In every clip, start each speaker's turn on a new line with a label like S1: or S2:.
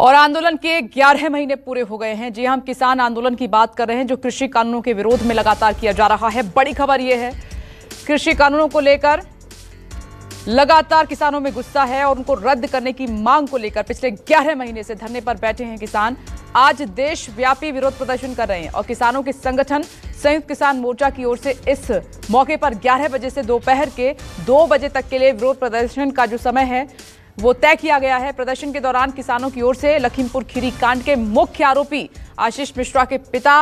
S1: और आंदोलन के 11 महीने पूरे हो गए हैं जी हाँ, हम किसान आंदोलन की बात कर रहे हैं जो कृषि कानूनों के विरोध में लगातार किया जा रहा है बड़ी खबर यह है कृषि कानूनों को लेकर लगातार किसानों में गुस्सा है और उनको रद्द करने की मांग को लेकर पिछले 11 महीने से धरने पर बैठे हैं किसान आज देशव्यापी विरोध प्रदर्शन कर रहे हैं और किसानों के संगठन संयुक्त किसान मोर्चा की ओर से इस मौके पर 11 बजे से दोपहर के 2 बजे तक के लिए विरोध प्रदर्शन का जो समय है वो तय किया गया है प्रदर्शन के दौरान किसानों की ओर से लखीमपुर खीरी कांड के मुख्य आरोपी आशीष मिश्रा के पिता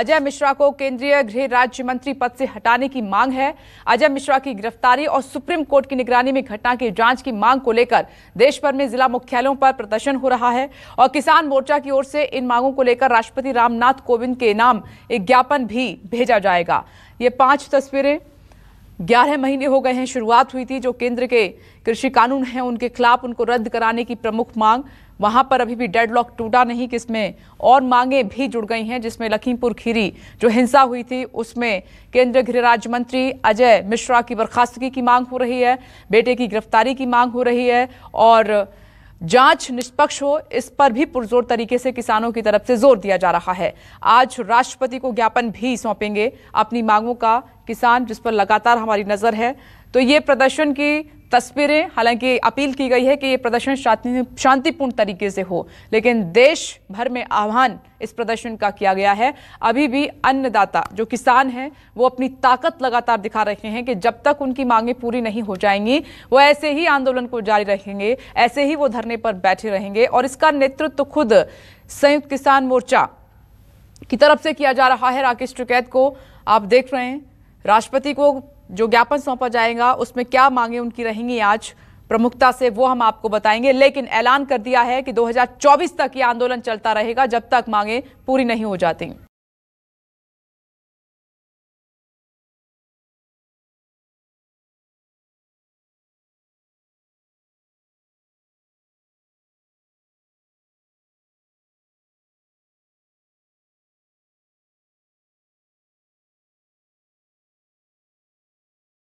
S1: अजय मिश्रा को केंद्रीय गृह राज्य मंत्री पद से हटाने की मांग है अजय मिश्रा की गिरफ्तारी और सुप्रीम कोर्ट की निगरानी में घटना की जांच की मांग को लेकर देश भर में जिला मुख्यालयों पर प्रदर्शन हो रहा है और किसान मोर्चा की ओर से इन मांगों को लेकर राष्ट्रपति रामनाथ कोविंद के नाम एक ज्ञापन भी भेजा जाएगा ये पांच तस्वीरें ग्यारह महीने हो गए हैं शुरुआत हुई थी जो केंद्र के कृषि कानून हैं उनके खिलाफ उनको रद्द कराने की प्रमुख मांग वहां पर अभी भी डेडलॉक टूटा नहीं कि इसमें और मांगे भी जुड़ गई हैं जिसमें लखीमपुर खीरी जो हिंसा हुई थी उसमें केंद्रीय गृह राज्य मंत्री अजय मिश्रा की बर्खास्तगी की मांग हो रही है बेटे की गिरफ्तारी की मांग हो रही है और जांच निष्पक्ष हो इस पर भी पुरजोर तरीके से किसानों की तरफ से जोर दिया जा रहा है आज राष्ट्रपति को ज्ञापन भी सौंपेंगे अपनी मांगों का किसान जिस पर लगातार हमारी नजर है तो ये प्रदर्शन की तस्वीरें हालांकि अपील की गई है कि ये प्रदर्शन शांतिपूर्ण तरीके से हो लेकिन देश भर में आह्वान इस प्रदर्शन का किया गया है अभी भी अन्नदाता जो किसान हैं वो अपनी ताकत लगातार दिखा रहे हैं कि जब तक उनकी मांगें पूरी नहीं हो जाएंगी वो ऐसे ही आंदोलन को जारी रखेंगे ऐसे ही वो धरने पर बैठे रहेंगे और इसका नेतृत्व तो खुद संयुक्त किसान मोर्चा की तरफ से किया जा रहा है राकेश टिकैत को आप देख रहे हैं राष्ट्रपति को जो ज्ञापन सौंपा जाएगा उसमें क्या मांगे उनकी रहेंगी आज प्रमुखता से वो हम आपको बताएंगे लेकिन ऐलान कर दिया है कि 2024 तक ये आंदोलन चलता रहेगा जब तक मांगे पूरी नहीं हो जाती